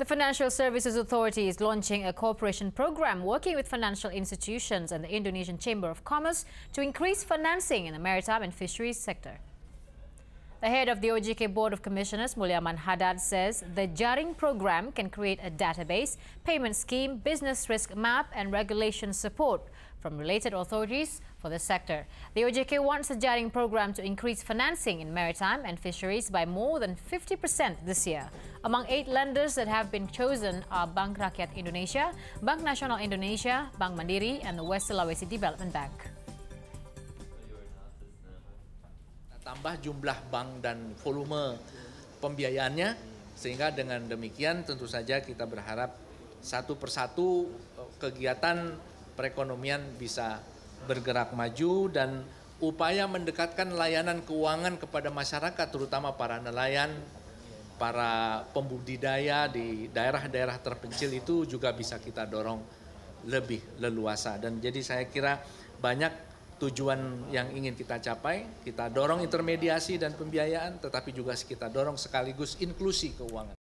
The Financial Services Authority is launching a cooperation program working with financial institutions and the Indonesian Chamber of Commerce to increase financing in the maritime and fisheries sector. The head of the OGK Board of Commissioners, Mulyaman Haddad, says the Jaring program can create a database, payment scheme, business risk map and regulation support from related authorities for the sector. The OJK wants the Jaring program to increase financing in maritime and fisheries by more than 50% this year. Among eight lenders that have been chosen are Bank Rakyat Indonesia, Bank Nasional Indonesia, Bank Mandiri, and the West Sulawesi Development Bank. tambah jumlah bank dan volume pembiayaannya sehingga dengan demikian tentu saja kita berharap satu persatu eh, kegiatan perekonomian bisa bergerak maju dan upaya mendekatkan layanan keuangan kepada masyarakat terutama para nelayan, para pembudidaya di daerah-daerah terpencil itu juga bisa kita dorong lebih leluasa dan jadi saya kira banyak tujuan yang ingin kita capai, kita dorong intermediasi dan pembiayaan, tetapi juga kita dorong sekaligus inklusi keuangan.